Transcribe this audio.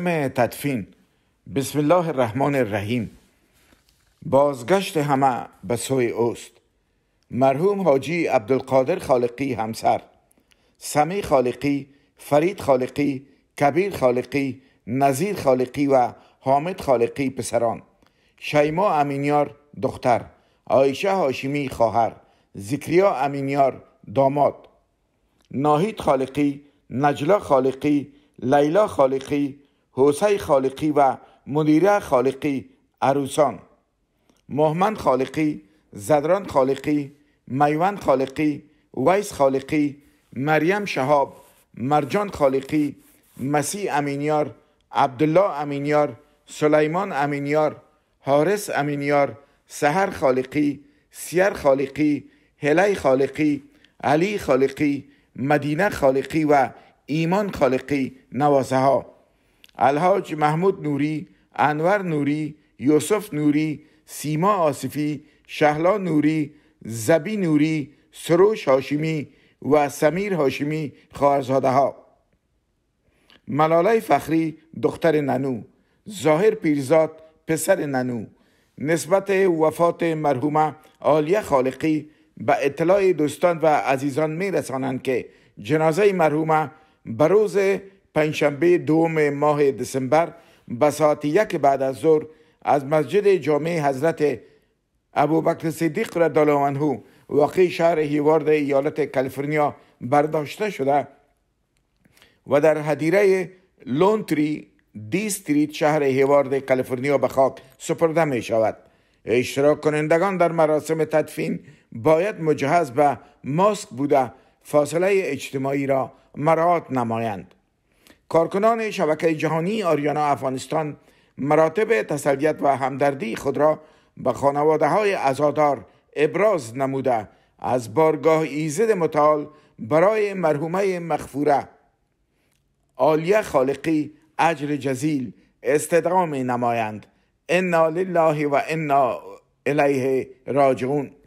مراسم تدفین بسم الله الرحمن الرحیم بازگشت همه به سوی اوست مرحوم حاجی عبدالقادر خالقی همسر سمی خالقی فرید خالقی کبیر خالقی نظیر خالقی و حامد خالقی پسران شیما امینیار دختر عایشه هاشمی خواهر زکریا امینیار داماد ناهید خالقی نجلا خالقی لیلا خالقی حوسه خالقی و مدیره خالقی عروسان مهمن خالقی زدران خالقی میوان خالقی ویس خالقی مریم شهاب مرجان خالقی مسیح امینیار عبدالله امینیار سلیمان امینیار حارس امینیار سهر خالقی سیر خالقی هلی خالقی علی خالقی مدینه خالقی و ایمان خالقی نوازه ها الحاج محمود نوری انور نوری یوسف نوری سیما آصفی شهلا نوری زبی نوری سروش هاشمی و سمیر هاشمی خوارزاده ها ملاله فخری دختر ننو ظاهر پیرزاد پسر ننو نسبت وفات مرحومه عالیه خالقی به اطلاع دوستان و عزیزان می رسانند که جنازه مرحومه بروز پنجشنبه دوم ماه دسامبر به ساعت یک بعد از ظهر از مسجد جامع حضرت ابوبکر صدیق را الله عنه واقع شهر هیوارد ایالت کالیفرنیا برداشته شده و در هدیره لونتری دی ستریت شهر هیوارد کالیفرنیا به خاک سپرده می شود اشتراک کنندگان در مراسم تدفین باید مجهز به ماسک بوده فاصله اجتماعی را مراعات نمایند کارکنان شبکه جهانی آریانا افغانستان مراتب تسلیت و همدردی خود را به خانواده های ازادار ابراز نموده از بارگاه ایزد متعال برای مرحومه مخفوره عالیه خالقی اجر جزیل استدعا می نمایند انا لله و انا الیه راجعون